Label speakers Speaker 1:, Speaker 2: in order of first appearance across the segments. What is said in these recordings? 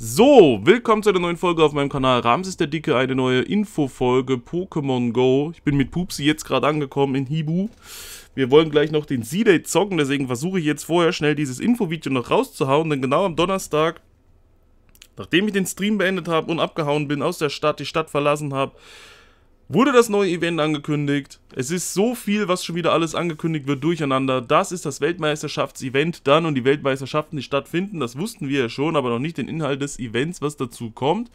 Speaker 1: So, willkommen zu einer neuen Folge auf meinem Kanal Ramses der Dicke, eine neue Infofolge Pokémon Go. Ich bin mit Pupsi jetzt gerade angekommen in Hibu. Wir wollen gleich noch den Z-Day zocken, deswegen versuche ich jetzt vorher schnell dieses Infovideo noch rauszuhauen, denn genau am Donnerstag, nachdem ich den Stream beendet habe und abgehauen bin aus der Stadt, die Stadt verlassen habe, wurde das neue Event angekündigt. Es ist so viel, was schon wieder alles angekündigt wird, durcheinander. Das ist das Weltmeisterschaftsevent dann und die Weltmeisterschaften, die stattfinden, das wussten wir ja schon, aber noch nicht den Inhalt des Events, was dazu kommt.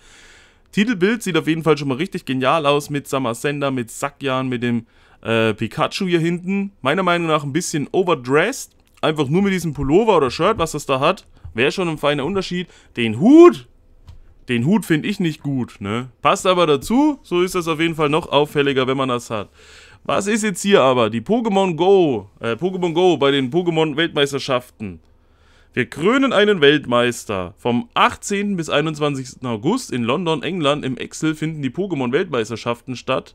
Speaker 1: Titelbild sieht auf jeden Fall schon mal richtig genial aus mit Samasenda, mit Sakyan, mit dem äh, Pikachu hier hinten. Meiner Meinung nach ein bisschen overdressed. Einfach nur mit diesem Pullover oder Shirt, was das da hat. Wäre schon ein feiner Unterschied. Den Hut, den Hut finde ich nicht gut, ne? Passt aber dazu, so ist das auf jeden Fall noch auffälliger, wenn man das hat. Was ist jetzt hier aber? Die Pokémon Go, äh, Pokémon Go bei den Pokémon Weltmeisterschaften. Wir krönen einen Weltmeister. Vom 18. bis 21. August in London, England im Excel finden die Pokémon Weltmeisterschaften statt.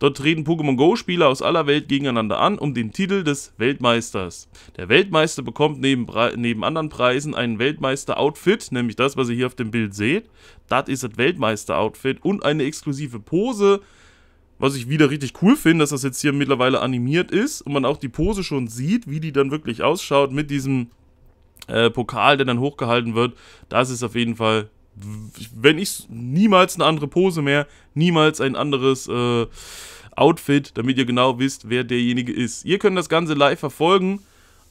Speaker 1: Dort treten Pokémon Go-Spieler aus aller Welt gegeneinander an um den Titel des Weltmeisters. Der Weltmeister bekommt neben, neben anderen Preisen einen Weltmeister-Outfit, nämlich das, was ihr hier auf dem Bild seht. Das ist das Weltmeister-Outfit und eine exklusive Pose, was ich wieder richtig cool finde, dass das jetzt hier mittlerweile animiert ist und man auch die Pose schon sieht, wie die dann wirklich ausschaut mit diesem äh, Pokal, der dann hochgehalten wird. Das ist auf jeden Fall wenn ich niemals eine andere Pose mehr, niemals ein anderes äh, Outfit, damit ihr genau wisst, wer derjenige ist. Ihr könnt das Ganze live verfolgen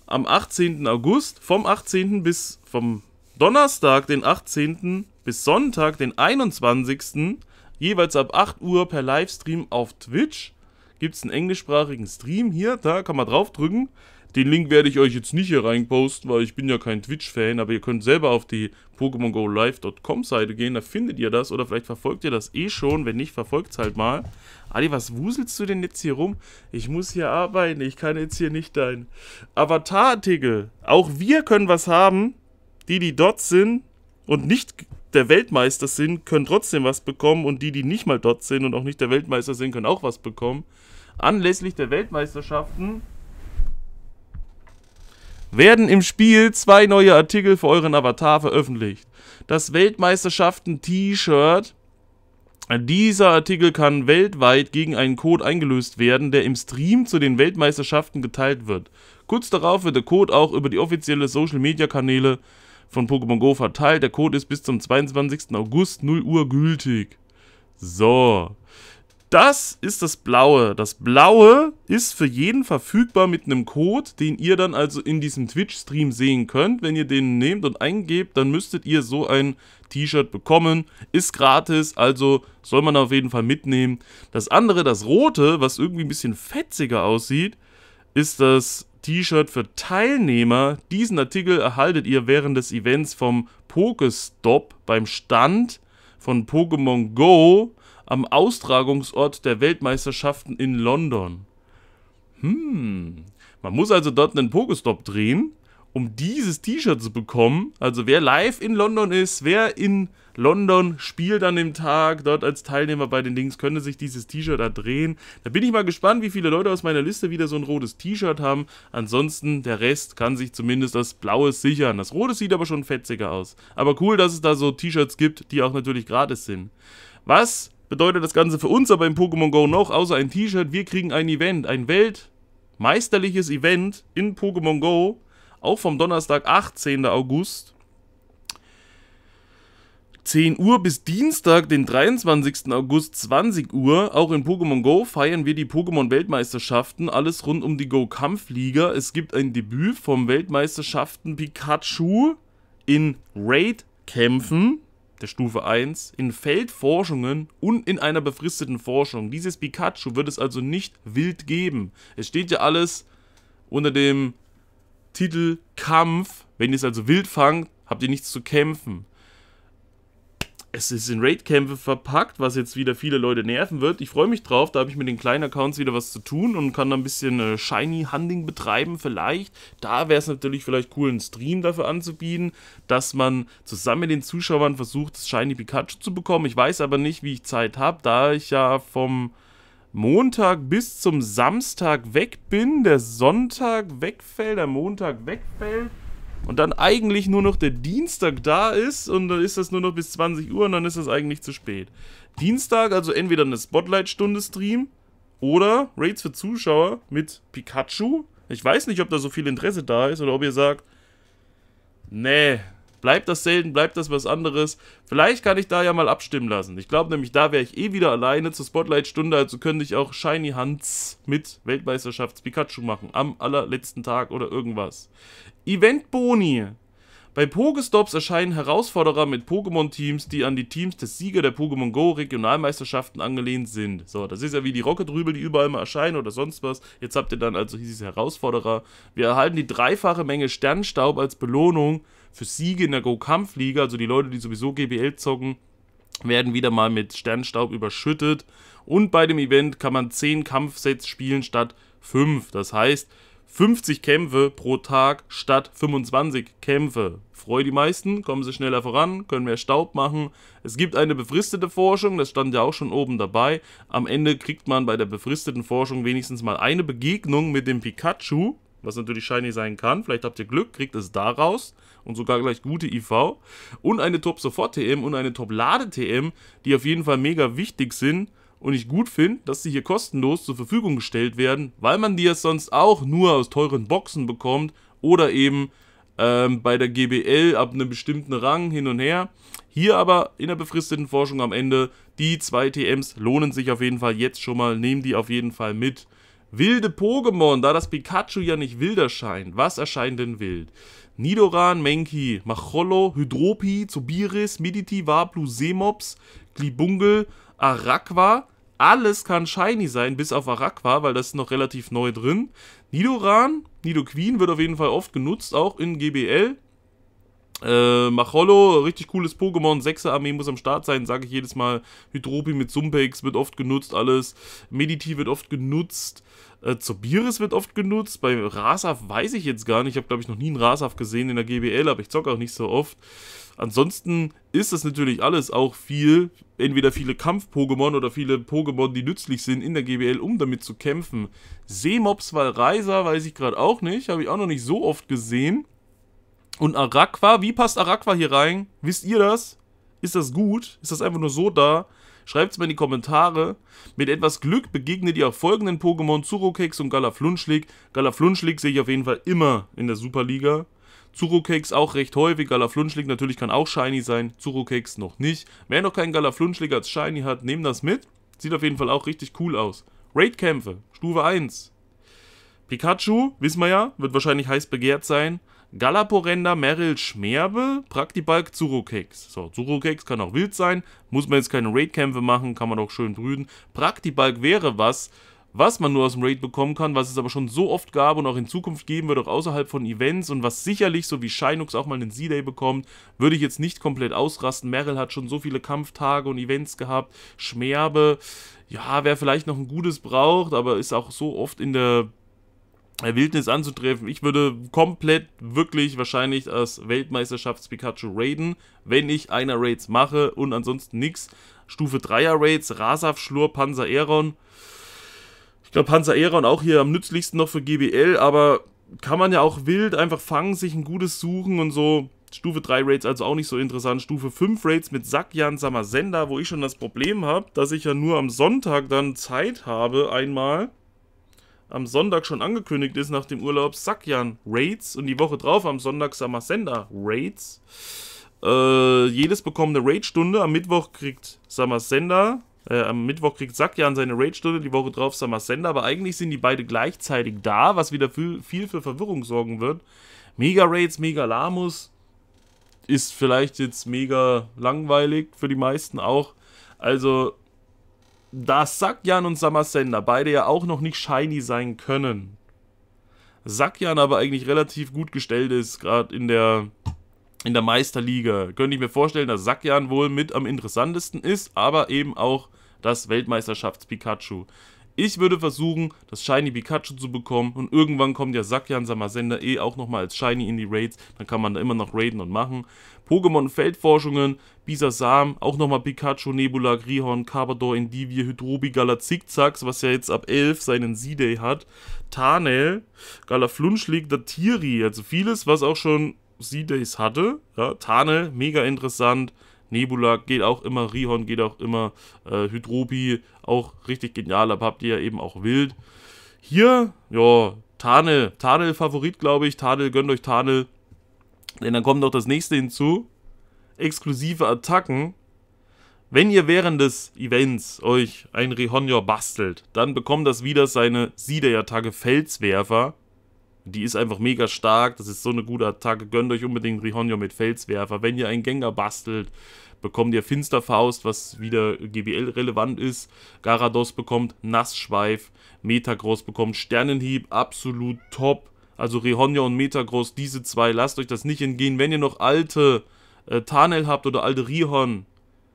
Speaker 1: am 18. August, vom 18. bis vom Donnerstag, den 18. bis Sonntag, den 21. jeweils ab 8 Uhr per Livestream auf Twitch. Gibt es einen englischsprachigen Stream hier, da kann man draufdrücken. Den Link werde ich euch jetzt nicht hier reinposten, weil ich bin ja kein Twitch-Fan, aber ihr könnt selber auf die PokémonGoLive.com Seite gehen, da findet ihr das oder vielleicht verfolgt ihr das eh schon, wenn nicht, verfolgt es halt mal. Adi, was wuselst du denn jetzt hier rum? Ich muss hier arbeiten, ich kann jetzt hier nicht dein Avatar-Artikel. Auch wir können was haben, die, die dort sind und nicht der Weltmeister sind, können trotzdem was bekommen und die, die nicht mal dort sind und auch nicht der Weltmeister sind, können auch was bekommen. Anlässlich der Weltmeisterschaften werden im Spiel zwei neue Artikel für euren Avatar veröffentlicht. Das Weltmeisterschaften-T-Shirt. Dieser Artikel kann weltweit gegen einen Code eingelöst werden, der im Stream zu den Weltmeisterschaften geteilt wird. Kurz darauf wird der Code auch über die offiziellen Social-Media-Kanäle von Pokémon Go verteilt. Der Code ist bis zum 22. August 0 Uhr gültig. So. Das ist das Blaue. Das Blaue ist für jeden verfügbar mit einem Code, den ihr dann also in diesem Twitch-Stream sehen könnt. Wenn ihr den nehmt und eingebt, dann müsstet ihr so ein T-Shirt bekommen. Ist gratis, also soll man auf jeden Fall mitnehmen. Das andere, das Rote, was irgendwie ein bisschen fetziger aussieht, ist das T-Shirt für Teilnehmer. Diesen Artikel erhaltet ihr während des Events vom Pokestop beim Stand von Pokémon Go am Austragungsort der Weltmeisterschaften in London. Hm, man muss also dort einen Pokestop drehen, um dieses T-Shirt zu bekommen. Also wer live in London ist, wer in London spielt an dem Tag, dort als Teilnehmer bei den Dings, könnte sich dieses T-Shirt da drehen. Da bin ich mal gespannt, wie viele Leute aus meiner Liste wieder so ein rotes T-Shirt haben. Ansonsten, der Rest kann sich zumindest das Blaue sichern. Das Rote sieht aber schon fetziger aus. Aber cool, dass es da so T-Shirts gibt, die auch natürlich gratis sind. Was bedeutet das Ganze für uns aber im Pokémon Go noch, außer ein T-Shirt, wir kriegen ein Event, ein weltmeisterliches Event in Pokémon Go, auch vom Donnerstag, 18. August. 10 Uhr bis Dienstag, den 23. August, 20 Uhr. Auch in Pokémon Go feiern wir die Pokémon-Weltmeisterschaften. Alles rund um die Go-Kampfliga. Es gibt ein Debüt vom Weltmeisterschaften Pikachu in Raid-Kämpfen der Stufe 1 in Feldforschungen und in einer befristeten Forschung. Dieses Pikachu wird es also nicht wild geben. Es steht ja alles unter dem Titel Kampf. Wenn ihr es also wild fangt, habt ihr nichts zu kämpfen es ist in Raid-Kämpfe verpackt, was jetzt wieder viele Leute nerven wird. Ich freue mich drauf, da habe ich mit den kleinen Accounts wieder was zu tun und kann da ein bisschen äh, Shiny-Hunting betreiben vielleicht. Da wäre es natürlich vielleicht cool, einen Stream dafür anzubieten, dass man zusammen mit den Zuschauern versucht, das Shiny Pikachu zu bekommen. Ich weiß aber nicht, wie ich Zeit habe, da ich ja vom Montag bis zum Samstag weg bin, der Sonntag wegfällt, der Montag wegfällt und dann eigentlich nur noch der Dienstag da ist und dann ist das nur noch bis 20 Uhr und dann ist das eigentlich zu spät. Dienstag, also entweder eine Spotlight-Stunde-Stream oder Raids für Zuschauer mit Pikachu. Ich weiß nicht, ob da so viel Interesse da ist oder ob ihr sagt, nee, Bleibt das selten, bleibt das was anderes. Vielleicht kann ich da ja mal abstimmen lassen. Ich glaube nämlich, da wäre ich eh wieder alleine zur Spotlight-Stunde, also könnte ich auch Shiny Hunts mit Weltmeisterschafts-Pikachu machen. Am allerletzten Tag oder irgendwas. Event Boni. Bei Pokestops erscheinen Herausforderer mit Pokémon-Teams, die an die Teams des Sieger der Pokémon Go Regionalmeisterschaften angelehnt sind. So, das ist ja wie die Rocket-Rübel, die überall mal erscheinen oder sonst was. Jetzt habt ihr dann also dieses Herausforderer. Wir erhalten die dreifache Menge Sternstaub als Belohnung für Siege in der go liga also die Leute, die sowieso GBL zocken, werden wieder mal mit Sternstaub überschüttet. Und bei dem Event kann man 10 Kampfsets spielen statt 5. Das heißt, 50 Kämpfe pro Tag statt 25 Kämpfe. Freue die meisten, kommen sie schneller voran, können mehr Staub machen. Es gibt eine befristete Forschung, das stand ja auch schon oben dabei. Am Ende kriegt man bei der befristeten Forschung wenigstens mal eine Begegnung mit dem Pikachu was natürlich shiny sein kann. Vielleicht habt ihr Glück, kriegt es da raus und sogar gleich gute IV. Und eine Top-Sofort-TM und eine Top-Lade-TM, die auf jeden Fall mega wichtig sind und ich gut finde, dass sie hier kostenlos zur Verfügung gestellt werden, weil man die ja sonst auch nur aus teuren Boxen bekommt oder eben ähm, bei der GBL ab einem bestimmten Rang hin und her. Hier aber in der befristeten Forschung am Ende, die zwei TMs lohnen sich auf jeden Fall jetzt schon mal, nehmen die auf jeden Fall mit. Wilde Pokémon, da das Pikachu ja nicht wild erscheint. Was erscheint denn wild? Nidoran, Menki, Macholo, Hydropi, Zubiris, Miditi, Waplu, Seemops, Glibungel, Araqua. Alles kann shiny sein, bis auf Araqua, weil das ist noch relativ neu drin. Nidoran, Nidoqueen wird auf jeden Fall oft genutzt, auch in GBL. Äh, Macholo, richtig cooles Pokémon. Sechser Armee muss am Start sein, sage ich jedes Mal. Hydropi mit Sumpex wird oft genutzt, alles. Mediti wird oft genutzt. Äh, Zobiris wird oft genutzt. Bei Rasaf weiß ich jetzt gar nicht. Ich habe, glaube ich, noch nie einen Rasaf gesehen in der GBL, aber ich zocke auch nicht so oft. Ansonsten ist das natürlich alles auch viel, entweder viele Kampf-Pokémon oder viele Pokémon, die nützlich sind in der GBL, um damit zu kämpfen. Seemops Valreiser weiß ich gerade auch nicht, habe ich auch noch nicht so oft gesehen. Und Araqua, wie passt Araqua hier rein? Wisst ihr das? Ist das gut? Ist das einfach nur so da? Schreibt es mir in die Kommentare. Mit etwas Glück begegnet ihr auch folgenden Pokémon, Zurokex und Galaflunschlik. Galaflunschlik sehe ich auf jeden Fall immer in der Superliga. Zurokex auch recht häufig, Galaflunschlik natürlich kann auch Shiny sein, Zurokex noch nicht. Wer noch keinen Galaflunschlik als Shiny hat, nehmt das mit. Sieht auf jeden Fall auch richtig cool aus. Raidkämpfe, Stufe 1. Pikachu, wissen wir ja, wird wahrscheinlich heiß begehrt sein. Galaporender Meryl Schmerbe, Praktibalk Zurokex. So, Zurokex kann auch wild sein, muss man jetzt keine Raidkämpfe machen, kann man auch schön brüden. Praktibalk wäre was, was man nur aus dem Raid bekommen kann, was es aber schon so oft gab und auch in Zukunft geben wird, auch außerhalb von Events und was sicherlich, so wie Shinux auch mal einen Z-Day bekommt, würde ich jetzt nicht komplett ausrasten. Meryl hat schon so viele Kampftage und Events gehabt. Schmerbe, ja, wer vielleicht noch ein gutes braucht, aber ist auch so oft in der äh, Wildnis anzutreffen. Ich würde komplett wirklich wahrscheinlich als Weltmeisterschafts-Pikachu raiden, wenn ich einer Raids mache und ansonsten nichts. Stufe 3er Raids, Rasaf, Schlur, Panzer Aeron. Ich glaube, Panzer Aeron auch hier am nützlichsten noch für GBL, aber kann man ja auch wild einfach fangen, sich ein gutes suchen und so. Stufe 3 Raids also auch nicht so interessant. Stufe 5 Raids mit Sakyan Samasenda, wo ich schon das Problem habe, dass ich ja nur am Sonntag dann Zeit habe einmal am Sonntag schon angekündigt ist nach dem Urlaub, Sakyan Raids und die Woche drauf am Sonntag Samasenda Raids. Äh, jedes bekommt eine Raid-Stunde. Am Mittwoch kriegt Samasenda, äh, am Mittwoch kriegt Sakyan seine Raid-Stunde, die Woche drauf Samasenda. Aber eigentlich sind die beide gleichzeitig da, was wieder viel, viel für Verwirrung sorgen wird. Mega-Raids, Mega-Lamus ist vielleicht jetzt mega langweilig für die meisten auch. Also da Sakyan und Samasenda beide ja auch noch nicht shiny sein können. Sakyan aber eigentlich relativ gut gestellt ist, gerade in der, in der Meisterliga. Könnte ich mir vorstellen, dass Sakyan wohl mit am interessantesten ist, aber eben auch das Weltmeisterschafts-Pikachu. Ich würde versuchen, das Shiny Pikachu zu bekommen und irgendwann kommt ja Sakyan Samasender eh auch nochmal als Shiny in die Raids, dann kann man da immer noch raiden und machen. Pokémon Feldforschungen, Bisasam, auch nochmal Pikachu, Nebula, Grihorn, Carbador, Indivie, Hydrobi, Galazickzacks, was ja jetzt ab 11 seinen Z-Day hat, Tarnel, Galaflunschlik, Datiri, also vieles, was auch schon Z-Days hatte. Ja, Tarnel, mega interessant, Nebula geht auch immer, Rihon geht auch immer, äh, Hydropi auch richtig genial, aber habt ihr ja eben auch wild. Hier, ja, Tarnel, Tarnel Favorit, glaube ich, Tarnel, gönnt euch Tarnel. Denn dann kommt noch das nächste hinzu, exklusive Attacken. Wenn ihr während des Events euch ein Rihonjo bastelt, dann bekommt das wieder seine Siedey-Attacke Felswerfer. Die ist einfach mega stark. Das ist so eine gute Attacke. Gönnt euch unbedingt Rihonjo mit Felswerfer. Wenn ihr einen Gänger bastelt, bekommt ihr Finsterfaust, was wieder GBL-relevant ist. Garados bekommt Nassschweif. Metagross bekommt Sternenhieb. Absolut top. Also Rihonjo und Metagross, diese zwei, lasst euch das nicht entgehen. Wenn ihr noch alte äh, Tarnel habt oder alte Rihon,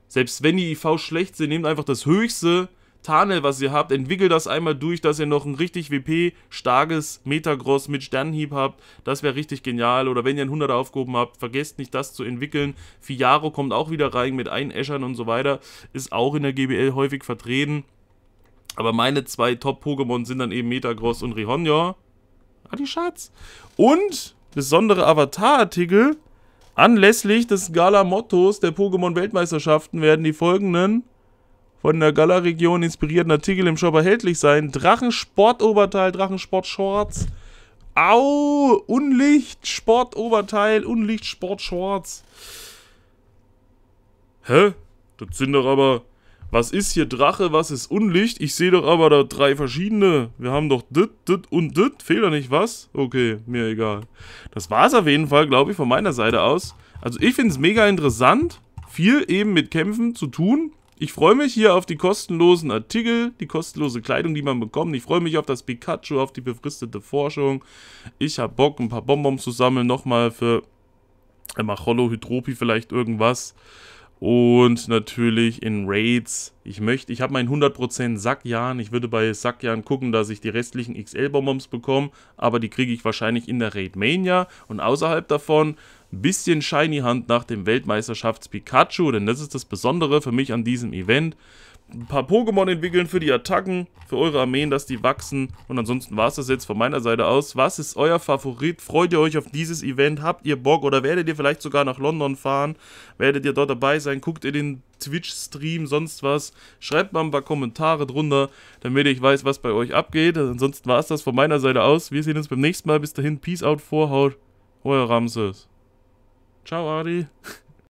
Speaker 1: selbst wenn die IV schlecht sind, nehmt einfach das Höchste Tarnel, was ihr habt, entwickelt das einmal durch, dass ihr noch ein richtig WP-starkes Metagross mit Sternenhieb habt. Das wäre richtig genial. Oder wenn ihr ein 100er aufgehoben habt, vergesst nicht, das zu entwickeln. Fiaro kommt auch wieder rein mit Einäschern und so weiter. Ist auch in der GBL häufig vertreten. Aber meine zwei Top-Pokémon sind dann eben Metagross und Rihonja. Ah, die Schatz. Und besondere Avatar-Artikel. Anlässlich des Gala-Mottos der Pokémon-Weltmeisterschaften werden die folgenden von der Gala-Region inspirierten Artikel im Shop erhältlich sein. Drachensport-Oberteil, Drachensport-Shorts. Au! Unlicht, Sportoberteil, Unlicht, Sportshorts. Hä? Das sind doch aber. Was ist hier Drache? Was ist Unlicht? Ich sehe doch aber da drei verschiedene. Wir haben doch dit, dit und dit. Fehlt da nicht was? Okay, mir egal. Das war's auf jeden Fall, glaube ich, von meiner Seite aus. Also ich finde es mega interessant, viel eben mit Kämpfen zu tun. Ich freue mich hier auf die kostenlosen Artikel, die kostenlose Kleidung, die man bekommt. Ich freue mich auf das Pikachu, auf die befristete Forschung. Ich habe Bock, ein paar Bonbons zu sammeln. Nochmal für Macholo ähm, Hydropi vielleicht irgendwas. Und natürlich in Raids. Ich möchte, ich habe meinen 100% Sackjahren. Ich würde bei Sackjahren gucken, dass ich die restlichen XL-Bonbons bekomme. Aber die kriege ich wahrscheinlich in der Raid Mania. Und außerhalb davon bisschen Shiny Hand nach dem Weltmeisterschafts-Pikachu, denn das ist das Besondere für mich an diesem Event. Ein paar Pokémon entwickeln für die Attacken, für eure Armeen, dass die wachsen. Und ansonsten war es das jetzt von meiner Seite aus. Was ist euer Favorit? Freut ihr euch auf dieses Event? Habt ihr Bock oder werdet ihr vielleicht sogar nach London fahren? Werdet ihr dort dabei sein? Guckt ihr den Twitch-Stream, sonst was. Schreibt mal ein paar Kommentare drunter, damit ich weiß, was bei euch abgeht. Ansonsten war es das von meiner Seite aus. Wir sehen uns beim nächsten Mal. Bis dahin, Peace out, Vorhaut, euer Ramses. Ciao, Ari.